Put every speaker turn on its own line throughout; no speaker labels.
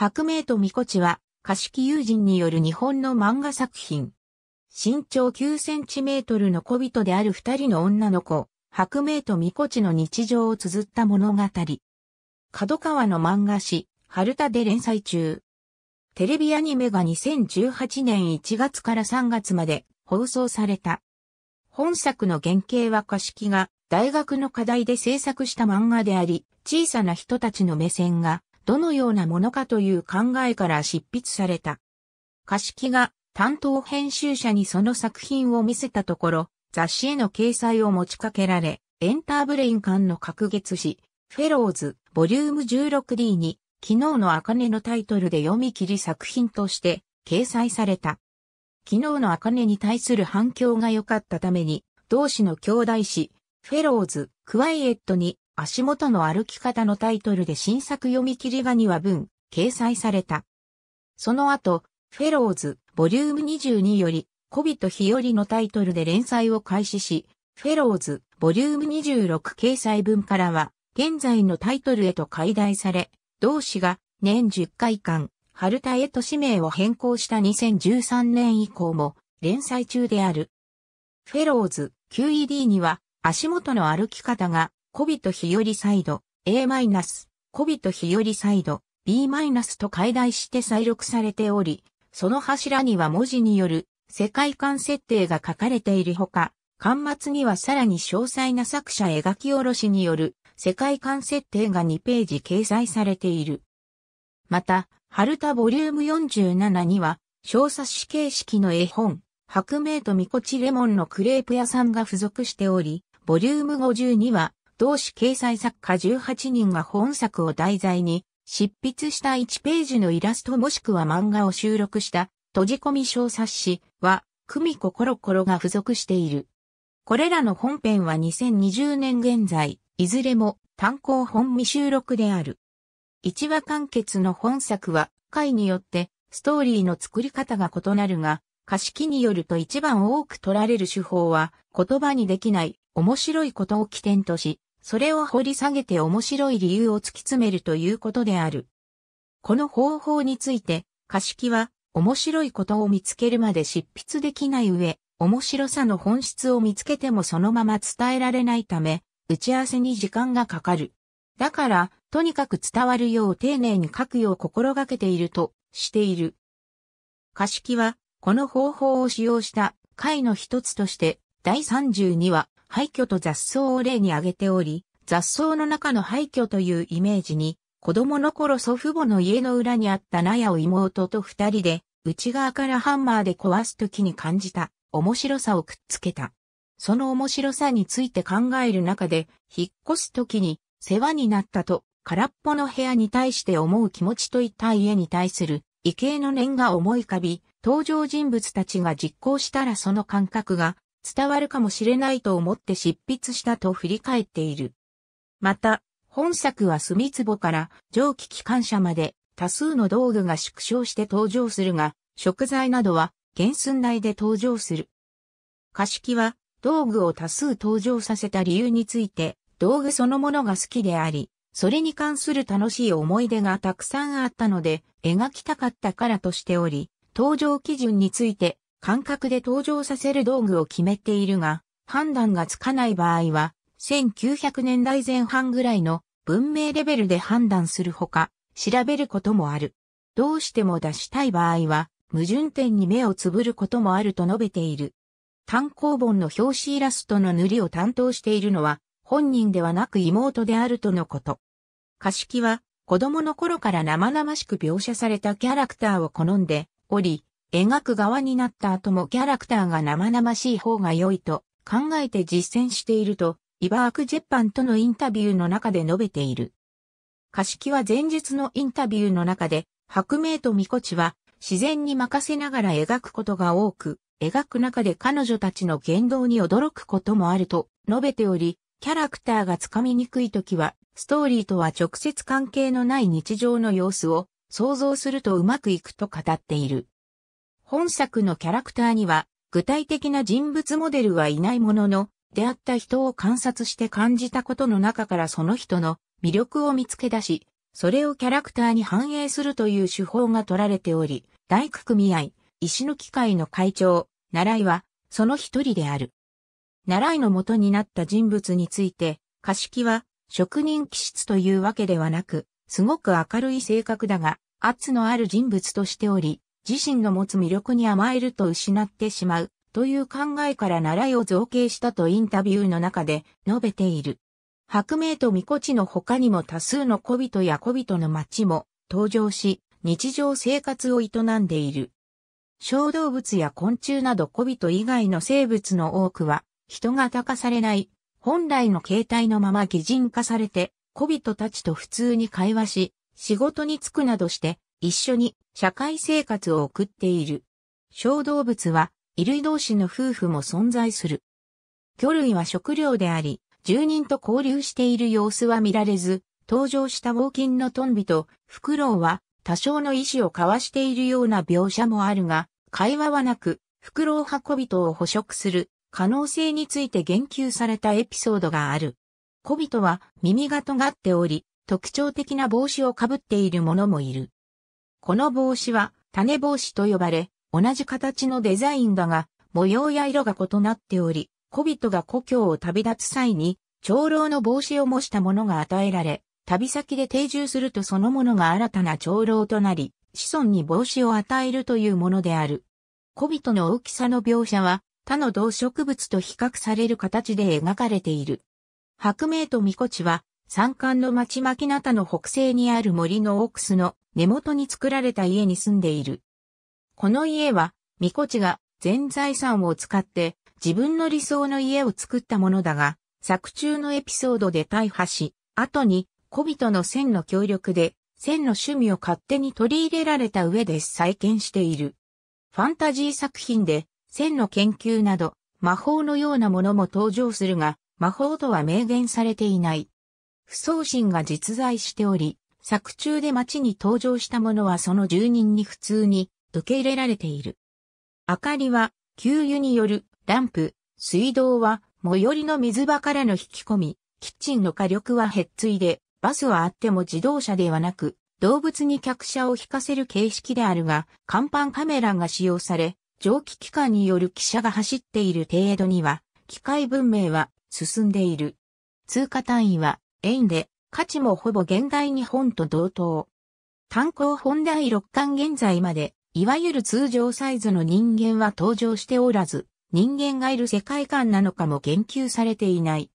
白明とみこちは、歌式友人による日本の漫画作品。身長9センチメートルの小人である二人の女の子、白明とみこちの日常を綴った物語。角川の漫画誌、春田で連載中。テレビアニメが2018年1月から3月まで放送された。本作の原型は歌式が大学の課題で制作した漫画であり、小さな人たちの目線がどのようなものかという考えから執筆された。歌式が担当編集者にその作品を見せたところ、雑誌への掲載を持ちかけられ、エンターブレイン間の隔月誌、フェローズ、ボリューム 16D に、昨日の茜のタイトルで読み切り作品として掲載された。昨日の茜に対する反響が良かったために、同志の兄弟誌、フェローズ、クワイエットに足元の歩き方のタイトルで新作読み切りが2話分、掲載された。その後、フェローズ、ボリューム22より、コビと日和のタイトルで連載を開始し、フェローズ、ボリューム26掲載分からは、現在のタイトルへと解題され、同氏が年10回間、春田へと氏名を変更した2013年以降も連載中である。フェローズ QED には足元の歩き方が小人日和サイド、A-、小人日和サイド、B- と解題して再録されており、その柱には文字による世界観設定が書かれているほか、巻末にはさらに詳細な作者描き下ろしによる世界観設定が2ページ掲載されている。また、春田ボリューム47には、小冊子形式の絵本、白明とみこちレモンのクレープ屋さんが付属しており、ボリューム5には、同志掲載作家18人が本作を題材に、執筆した1ページのイラストもしくは漫画を収録した閉じ込み小冊子は、組美子コロコロが付属している。これらの本編は2020年現在、いずれも単行本未収録である。1話完結の本作は、回によってストーリーの作り方が異なるが、歌式記によると一番多く取られる手法は、言葉にできない面白いことを起点とし、それを掘り下げて面白い理由を突き詰めるということである。この方法について、歌式は面白いことを見つけるまで執筆できない上、面白さの本質を見つけてもそのまま伝えられないため、打ち合わせに時間がかかる。だから、とにかく伝わるよう丁寧に書くよう心がけているとしている。歌式は、この方法を使用した回の一つとして、第32話、廃墟と雑草を例に挙げており、雑草の中の廃墟というイメージに、子供の頃祖父母の家の裏にあった納屋を妹と二人で、内側からハンマーで壊す時に感じた面白さをくっつけた。その面白さについて考える中で、引っ越す時に世話になったと空っぽの部屋に対して思う気持ちといった家に対する異形の念が思い浮かび、登場人物たちが実行したらその感覚が伝わるかもしれないと思って執筆したと振り返っている。また、本作は墨壺から蒸気機関車まで多数の道具が縮小して登場するが、食材などは原寸大で登場する。歌式は道具を多数登場させた理由について、道具そのものが好きであり、それに関する楽しい思い出がたくさんあったので、描きたかったからとしており、登場基準について感覚で登場させる道具を決めているが、判断がつかない場合は、1900年代前半ぐらいの文明レベルで判断するほか、調べることもある。どうしても出したい場合は、矛盾点に目をつぶることもあると述べている。単行本の表紙イラストの塗りを担当しているのは、本人ではなく妹であるとのこと。歌式は、子供の頃から生々しく描写されたキャラクターを好んでおり、描く側になった後もキャラクターが生々しい方が良いと考えて実践していると、イバーク・ジェッパンとのインタビューの中で述べている。歌し木は前日のインタビューの中で、白明とミコチは自然に任せながら描くことが多く、描く中で彼女たちの言動に驚くこともあると述べており、キャラクターがつかみにくい時は、ストーリーとは直接関係のない日常の様子を想像するとうまくいくと語っている。本作のキャラクターには、具体的な人物モデルはいないものの、出会った人を観察して感じたことの中からその人の魅力を見つけ出し、それをキャラクターに反映するという手法が取られており、大工組合、石の機会の会長、習いは、その一人である。習いの元になった人物について、歌式は、職人気質というわけではなく、すごく明るい性格だが、圧のある人物としており、自身の持つ魅力に甘えると失ってしまうという考えから習いを造形したとインタビューの中で述べている。白明と御子地の他にも多数の小人や小人の町も登場し、日常生活を営んでいる。小動物や昆虫など小人以外の生物の多くは、人が明かされない、本来の形態のまま擬人化されて、小人たちと普通に会話し、仕事に就くなどして、一緒に社会生活を送っている。小動物は衣類同士の夫婦も存在する。魚類は食料であり、住人と交流している様子は見られず、登場したウォーキンのトンビとフクロウは多少の意思を交わしているような描写もあるが、会話はなく、フクロウ運び人を捕食する可能性について言及されたエピソードがある。小人は耳が尖っており、特徴的な帽子をかぶっている者もいる。この帽子は種帽子と呼ばれ、同じ形のデザインだが、模様や色が異なっており、小人が故郷を旅立つ際に、長老の帽子を模したものが与えられ、旅先で定住するとそのものが新たな長老となり、子孫に帽子を与えるというものである。小人の大きさの描写は、他の動植物と比較される形で描かれている。白明と御子地は、山間の町牧中の北西にある森の奥ースの根元に作られた家に住んでいる。この家は、ミコチが全財産を使って自分の理想の家を作ったものだが、作中のエピソードで大破し、後に小人の千の協力で、千の趣味を勝手に取り入れられた上で再建している。ファンタジー作品で、千の研究など、魔法のようなものも登場するが、魔法とは明言されていない。不送信が実在しており、作中で街に登場したものはその住人に普通に受け入れられている。明かりは給油によるランプ、水道は最寄りの水場からの引き込み、キッチンの火力はへっついで、バスはあっても自動車ではなく、動物に客車を引かせる形式であるが、甲板カメラが使用され、蒸気機関による汽車が走っている程度には、機械文明は進んでいる。通過単位は円で、価値もほぼ現代日本と同等。単行本第六巻現在まで、いわゆる通常サイズの人間は登場しておらず、人間がいる世界観なのかも言及されていない。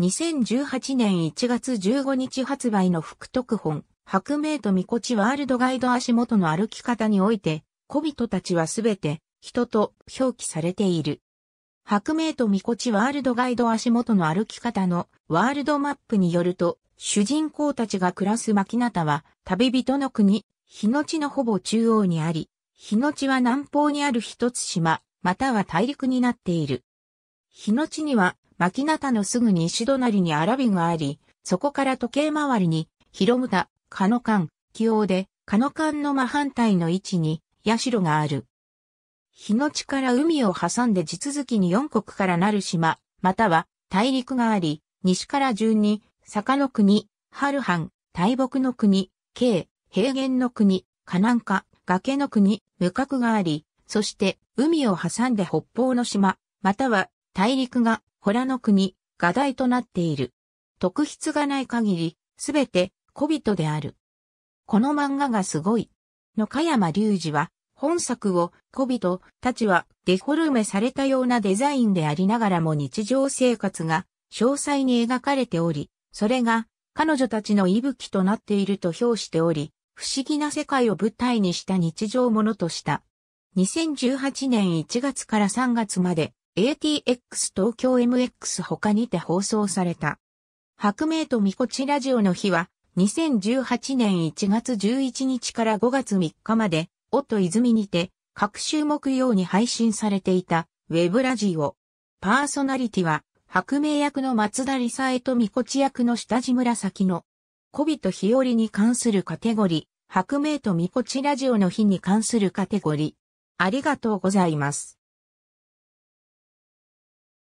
2018年1月15日発売の副特本、白明とみこちワールドガイド足元の歩き方において、小人たちはすべて人と表記されている。白明とみこちワールドガイド足元の歩き方のワールドマップによると、主人公たちが暮らす牧中は旅人の国、日の地のほぼ中央にあり、日の地は南方にある一つ島、または大陸になっている。日の地には牧中のすぐ西隣にアラビがあり、そこから時計回りに、広牟田、カノカン、キで、カノカンの真反対の位置に、ヤシロがある。日の地から海を挟んで地続きに四国からなる島、または大陸があり、西から順に、坂の国、春藩、大木の国、京、平原の国、河南下、崖の国、無角があり、そして海を挟んで北方の島、または大陸が洞の国、画題となっている。特筆がない限り、すべて小人である。この漫画がすごい。野香山隆二は本作を、小人たちはデフォルメされたようなデザインでありながらも日常生活が詳細に描かれており、それが彼女たちの息吹となっていると評しており、不思議な世界を舞台にした日常ものとした。2018年1月から3月まで ATX 東京 MX 他にて放送された。白明とみこちラジオの日は2018年1月11日から5月3日まで音泉にて、各週木曜に配信されていた、ウェブラジオ。パーソナリティは、白名役の松田理沙江とみこち役の下地紫の、小人日和に関するカテゴリー、白名とみこちラジオの日に関するカテゴリー。ありがとうございます。